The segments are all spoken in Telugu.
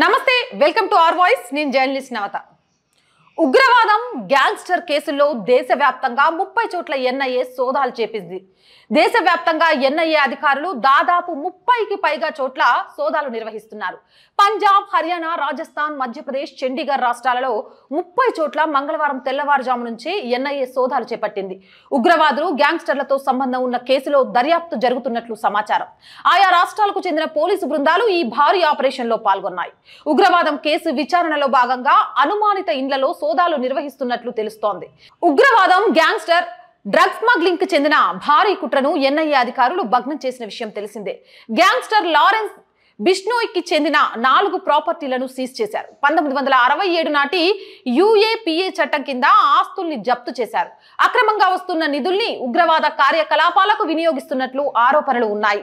నమస్తే వెల్కమ్ టు ఆర్ వాయిస్ నేను జర్నలిస్ట్ నవత ఉగ్రవాదం గ్యాంగ్స్టర్ కేసుల్లో దేశవ్యాప్తంగా ముప్పై చోట్ల ఎన్ఐఏ సోదాలు చేపింది దేశవ్యాప్తంగా ఎన్ఐఏ అధికారులు దాదాపు ముప్పైకి పైగా చోట్ల సోదాలు నిర్వహిస్తున్నారు పంజాబ్ హర్యానా రాజస్థాన్ మధ్యప్రదేశ్ చండీగఢ్ రాష్ట్రాలలో ముప్పై చోట్ల మంగళవారం తెల్లవారుజాము నుంచి ఎన్ఐఏ సోదాలు చేపట్టింది ఉగ్రవాదులు గ్యాంగ్స్టర్లతో సంబంధం ఉన్న కేసులో దర్యాప్తు జరుగుతున్నట్లు సమాచారం ఆయా రాష్ట్రాలకు చెందిన పోలీసు బృందాలు ఈ భారీ ఆపరేషన్లో పాల్గొన్నాయి ఉగ్రవాదం కేసు విచారణలో భాగంగా అనుమానిత ఇండ్లలో సోదాలు నిర్వహిస్తున్నట్లు తెలుస్తోంది ఉగ్రవాదం గ్యాంగ్స్టర్ డ్రగ్స్ స్మగ్లింగ్ కు చెందిన భారీ కుట్రను ఎన్ఐఏ అధికారులు భగ్నం చేసిన విషయం తెలిసిందే గ్యాంగ్స్టర్ లారెన్స్ బిష్ణోయ్కి చెందిన నాలుగు ప్రాపర్టీలను సీజ్ చేశారు పంతొమ్మిది వందల అరవై ఏడు నాటి యుఏపిఏ చట్టం కింద ఆస్తుల్ని జప్తు చేశారు అక్రమంగా వస్తున్న నిధుల్ని ఉగ్రవాద కార్యకలాపాలకు వినియోగిస్తున్నట్లు ఆరోపణలు ఉన్నాయి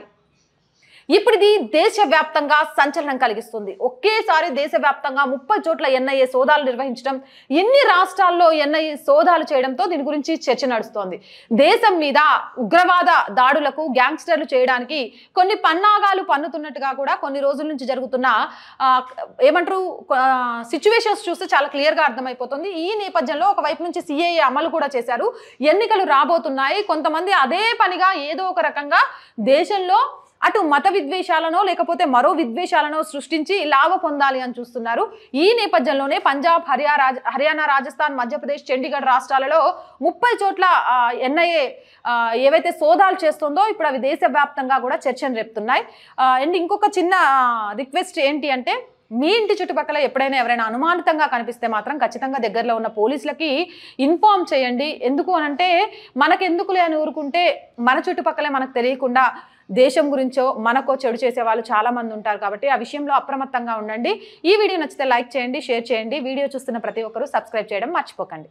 ఇప్పుడు ఇది దేశవ్యాప్తంగా సంచలనం కలిగిస్తుంది ఒకేసారి దేశవ్యాప్తంగా ముప్పై చోట్ల ఎన్ఐఏ సోదాలు నిర్వహించడం ఎన్ని రాష్ట్రాల్లో ఎన్ఐఏ సోదాలు చేయడంతో దీని గురించి చర్చ నడుస్తోంది దేశం మీద ఉగ్రవాద దాడులకు గ్యాంగ్స్టర్లు చేయడానికి కొన్ని పన్నాగాలు పన్నుతున్నట్టుగా కూడా కొన్ని రోజుల నుంచి జరుగుతున్న ఏమంటారు సిచ్యువేషన్స్ చూస్తే చాలా క్లియర్గా అర్థమైపోతుంది ఈ నేపథ్యంలో ఒకవైపు నుంచి సిఏఏ అమలు కూడా చేశారు ఎన్నికలు రాబోతున్నాయి కొంతమంది అదే పనిగా ఏదో ఒక రకంగా దేశంలో అటు మత విద్వేషాలనో లేకపోతే మరో విద్వేషాలనో సృష్టించి లాభ పొందాలి అని చూస్తున్నారు ఈ నేపథ్యంలోనే పంజాబ్ హర్యా హర్యానా రాజస్థాన్ మధ్యప్రదేశ్ చండీగఢ్ రాష్ట్రాలలో ముప్పై చోట్ల ఎన్ఐఏ ఏవైతే సోదాలు చేస్తుందో ఇప్పుడు అవి దేశవ్యాప్తంగా కూడా చర్చను రేపుతున్నాయి అండ్ ఇంకొక చిన్న రిక్వెస్ట్ ఏంటి అంటే మీ ఇంటి చుట్టుపక్కల ఎప్పుడైనా ఎవరైనా అనుమానితంగా కనిపిస్తే మాత్రం ఖచ్చితంగా దగ్గరలో ఉన్న పోలీసులకి ఇన్ఫామ్ చేయండి ఎందుకు అనంటే మనకెందుకులే అని ఊరుకుంటే మన చుట్టుపక్కలే మనకు తెలియకుండా దేశం గురించో మనకో చెడు చేసే వాళ్ళు చాలా మంది ఉంటారు కాబట్టి ఆ విషయంలో అప్రమత్తంగా ఉండండి ఈ వీడియో నచ్చితే లైక్ చేయండి షేర్ చేయండి వీడియో చూస్తున్న ప్రతి ఒక్కరూ సబ్స్క్రైబ్ చేయడం మర్చిపోకండి